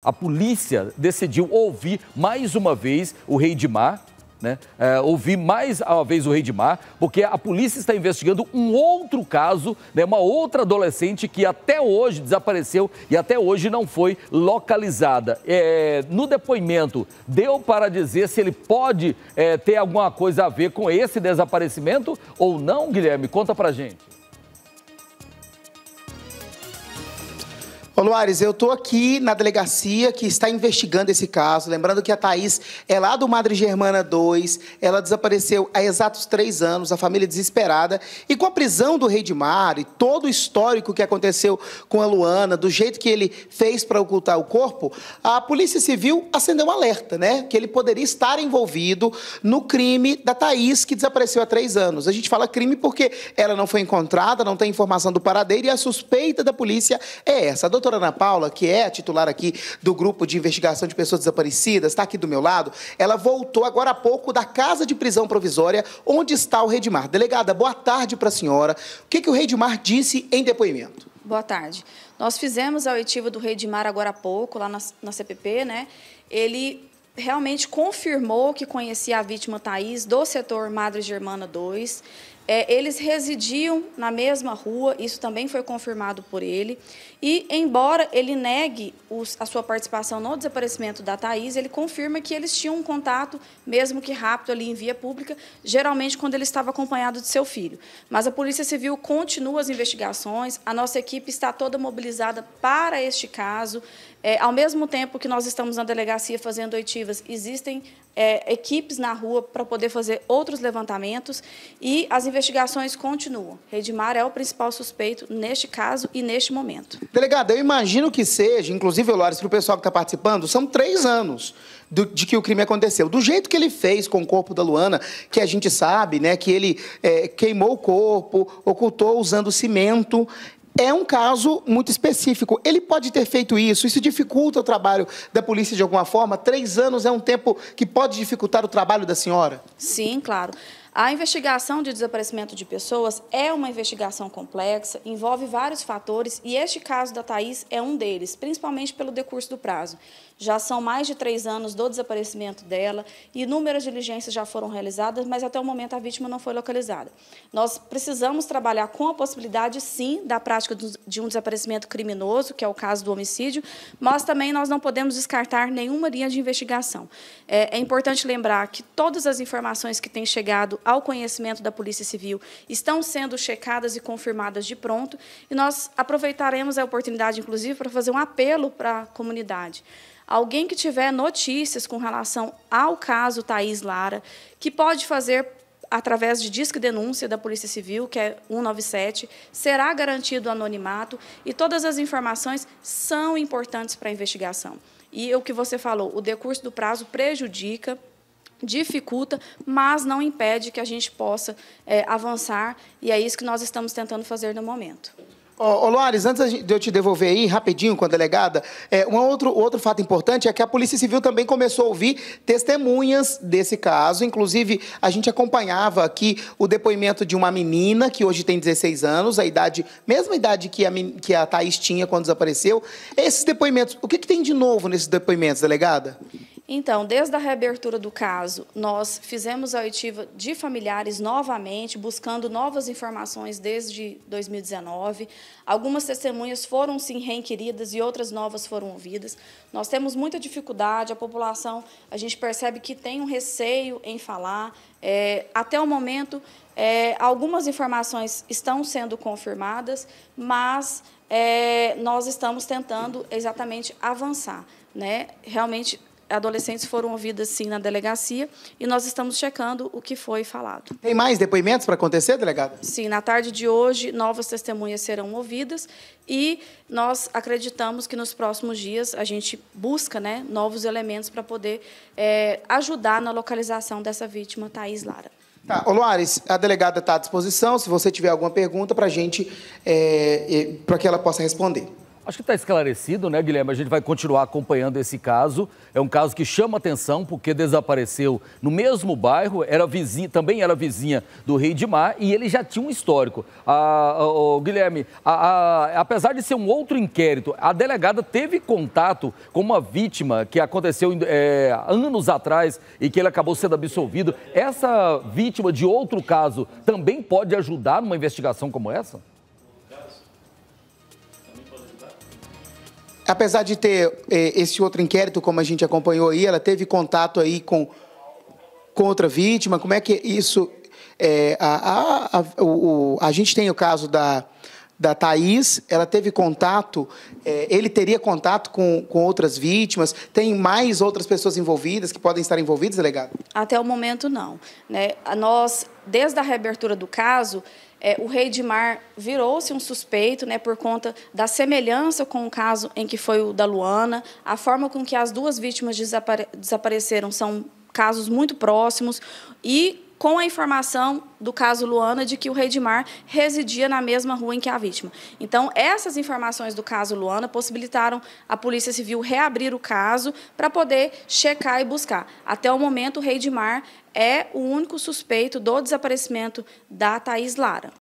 A polícia decidiu ouvir mais uma vez o rei de mar, né? É, ouvir mais uma vez o rei de mar, porque a polícia está investigando um outro caso, né? uma outra adolescente que até hoje desapareceu e até hoje não foi localizada. É, no depoimento, deu para dizer se ele pode é, ter alguma coisa a ver com esse desaparecimento ou não, Guilherme? Conta pra gente. Ô Luares, eu estou aqui na delegacia que está investigando esse caso. Lembrando que a Thaís é lá do Madre Germana 2. Ela desapareceu há exatos três anos, a família é desesperada. E com a prisão do Rei de Mar e todo o histórico que aconteceu com a Luana, do jeito que ele fez para ocultar o corpo, a Polícia Civil acendeu um alerta, né? Que ele poderia estar envolvido no crime da Thaís, que desapareceu há três anos. A gente fala crime porque ela não foi encontrada, não tem informação do paradeiro e a suspeita da polícia é essa. A doutora doutora Ana Paula, que é titular aqui do grupo de investigação de pessoas desaparecidas, está aqui do meu lado. Ela voltou agora há pouco da casa de prisão provisória onde está o Redmar. Delegada, boa tarde para a senhora. O que, que o Redmar disse em depoimento? Boa tarde. Nós fizemos a oitiva do Redmar agora há pouco, lá na, na CPP, né? Ele realmente confirmou que conhecia a vítima Thaís do setor Madre Germana 2. É, eles residiam na mesma rua, isso também foi confirmado por ele. E, embora ele negue os, a sua participação no desaparecimento da Thaís, ele confirma que eles tinham um contato, mesmo que rápido, ali em via pública, geralmente quando ele estava acompanhado de seu filho. Mas a Polícia Civil continua as investigações, a nossa equipe está toda mobilizada para este caso. É, ao mesmo tempo que nós estamos na delegacia fazendo oitivas, existem é, equipes na rua para poder fazer outros levantamentos e as investigações investigações continuam. Redimar é o principal suspeito neste caso e neste momento. Delegado, eu imagino que seja, inclusive, Lores, para o pessoal que está participando, são três anos do, de que o crime aconteceu. Do jeito que ele fez com o corpo da Luana, que a gente sabe, né, que ele é, queimou o corpo, ocultou usando cimento, é um caso muito específico. Ele pode ter feito isso, isso dificulta o trabalho da polícia de alguma forma? Três anos é um tempo que pode dificultar o trabalho da senhora? Sim, claro. A investigação de desaparecimento de pessoas é uma investigação complexa, envolve vários fatores e este caso da Thaís é um deles, principalmente pelo decurso do prazo. Já são mais de três anos do desaparecimento dela, inúmeras diligências já foram realizadas, mas até o momento a vítima não foi localizada. Nós precisamos trabalhar com a possibilidade, sim, da prática de um desaparecimento criminoso, que é o caso do homicídio, mas também nós não podemos descartar nenhuma linha de investigação. é, é importante lembrar que todas as informações que têm chegado ao conhecimento da Polícia Civil estão sendo checadas e confirmadas de pronto, e nós aproveitaremos a oportunidade, inclusive, para fazer um apelo para a comunidade. Alguém que tiver notícias com relação ao caso Thaís Lara, que pode fazer através de disque denúncia da Polícia Civil, que é 197, será garantido anonimato e todas as informações são importantes para a investigação. E o que você falou, o decurso do prazo prejudica dificulta, mas não impede que a gente possa é, avançar, e é isso que nós estamos tentando fazer no momento. Ô, oh, Loares, antes de eu te devolver aí, rapidinho, com a delegada, é, um outro, outro fato importante é que a Polícia Civil também começou a ouvir testemunhas desse caso. Inclusive, a gente acompanhava aqui o depoimento de uma menina que hoje tem 16 anos, a idade, mesma idade que a, que a Thaís tinha quando desapareceu. Esses depoimentos, o que, que tem de novo nesses depoimentos, delegada? Então, desde a reabertura do caso, nós fizemos a oitiva de familiares novamente, buscando novas informações desde 2019. Algumas testemunhas foram sim reinquiridas e outras novas foram ouvidas. Nós temos muita dificuldade, a população, a gente percebe que tem um receio em falar. É, até o momento, é, algumas informações estão sendo confirmadas, mas é, nós estamos tentando exatamente avançar. Né? Realmente adolescentes foram ouvidas sim na delegacia e nós estamos checando o que foi falado. Tem mais depoimentos para acontecer, delegada? Sim, na tarde de hoje novas testemunhas serão ouvidas e nós acreditamos que nos próximos dias a gente busca né, novos elementos para poder é, ajudar na localização dessa vítima, Thaís Lara. Tá, ô Luares, a delegada está à disposição, se você tiver alguma pergunta para a gente, é, para que ela possa responder. Acho que está esclarecido, né, Guilherme? A gente vai continuar acompanhando esse caso. É um caso que chama atenção porque desapareceu no mesmo bairro, era vizinha, também era vizinha do Rei de Mar e ele já tinha um histórico. Ah, oh, Guilherme, a, a, apesar de ser um outro inquérito, a delegada teve contato com uma vítima que aconteceu é, anos atrás e que ele acabou sendo absolvido. Essa vítima de outro caso também pode ajudar numa investigação como essa? apesar de ter eh, esse outro inquérito, como a gente acompanhou aí, ela teve contato aí com, com outra vítima? Como é que isso. Eh, a, a, a, o, a gente tem o caso da, da Thaís, ela teve contato, é, ele teria contato com, com outras vítimas? Tem mais outras pessoas envolvidas que podem estar envolvidas, delegado? Até o momento, não. Né? Nós, desde a reabertura do caso, é, o rei de mar virou-se um suspeito né, por conta da semelhança com o caso em que foi o da Luana, a forma com que as duas vítimas desapare desapareceram são casos muito próximos e com a informação do caso Luana de que o Reidmar residia na mesma rua em que a vítima. Então, essas informações do caso Luana possibilitaram a Polícia Civil reabrir o caso para poder checar e buscar. Até o momento, o Reidmar é o único suspeito do desaparecimento da Thaís Lara.